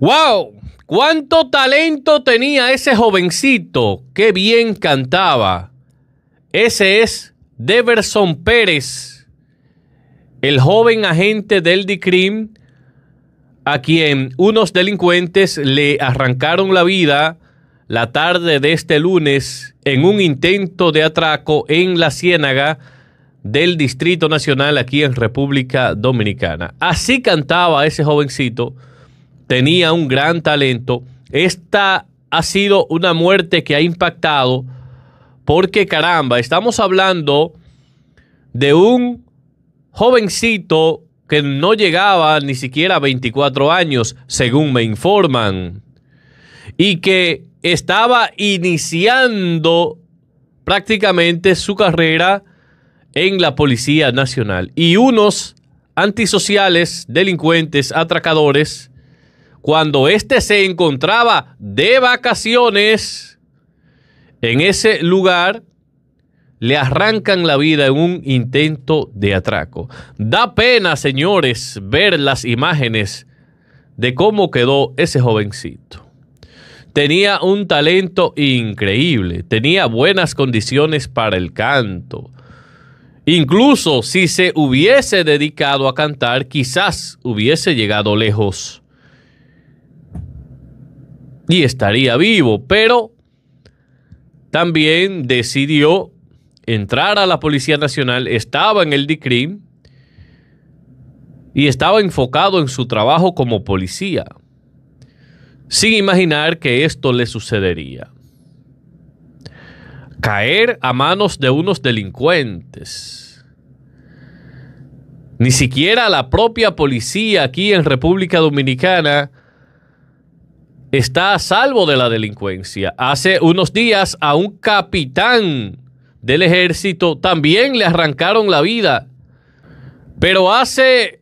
¡Wow! ¿Cuánto talento tenía ese jovencito? ¡Qué bien cantaba! Ese es Deverson Pérez, el joven agente del DICRIM, a quien unos delincuentes le arrancaron la vida la tarde de este lunes en un intento de atraco en la ciénaga del Distrito Nacional aquí en República Dominicana. Así cantaba ese jovencito tenía un gran talento. Esta ha sido una muerte que ha impactado porque caramba, estamos hablando de un jovencito que no llegaba ni siquiera a 24 años, según me informan, y que estaba iniciando prácticamente su carrera en la Policía Nacional. Y unos antisociales, delincuentes, atracadores, cuando éste se encontraba de vacaciones en ese lugar, le arrancan la vida en un intento de atraco. Da pena, señores, ver las imágenes de cómo quedó ese jovencito. Tenía un talento increíble, tenía buenas condiciones para el canto. Incluso si se hubiese dedicado a cantar, quizás hubiese llegado lejos y estaría vivo, pero también decidió entrar a la Policía Nacional, estaba en el DICRIM y estaba enfocado en su trabajo como policía, sin imaginar que esto le sucedería. Caer a manos de unos delincuentes. Ni siquiera la propia policía aquí en República Dominicana está a salvo de la delincuencia. Hace unos días a un capitán del ejército también le arrancaron la vida. Pero hace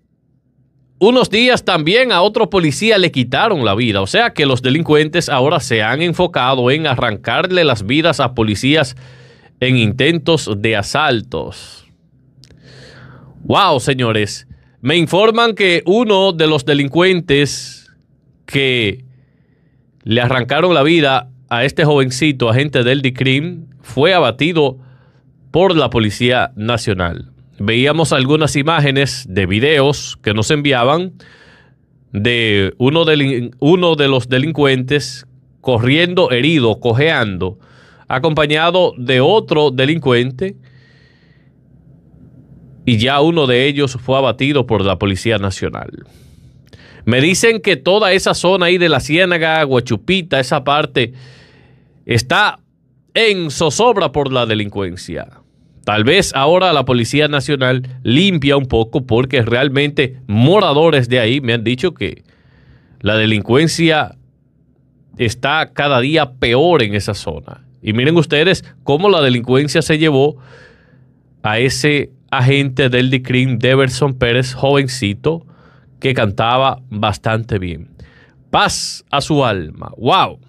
unos días también a otro policía le quitaron la vida. O sea que los delincuentes ahora se han enfocado en arrancarle las vidas a policías en intentos de asaltos. Wow, señores. Me informan que uno de los delincuentes que le arrancaron la vida a este jovencito, agente del DICRIM, fue abatido por la Policía Nacional. Veíamos algunas imágenes de videos que nos enviaban de uno, de uno de los delincuentes corriendo herido, cojeando, acompañado de otro delincuente, y ya uno de ellos fue abatido por la Policía Nacional. Me dicen que toda esa zona ahí de la Ciénaga, Guachupita, esa parte, está en zozobra por la delincuencia. Tal vez ahora la Policía Nacional limpia un poco porque realmente moradores de ahí me han dicho que la delincuencia está cada día peor en esa zona. Y miren ustedes cómo la delincuencia se llevó a ese agente del DICRIM, Deverson Pérez, jovencito, que cantaba bastante bien. Paz a su alma. ¡Wow!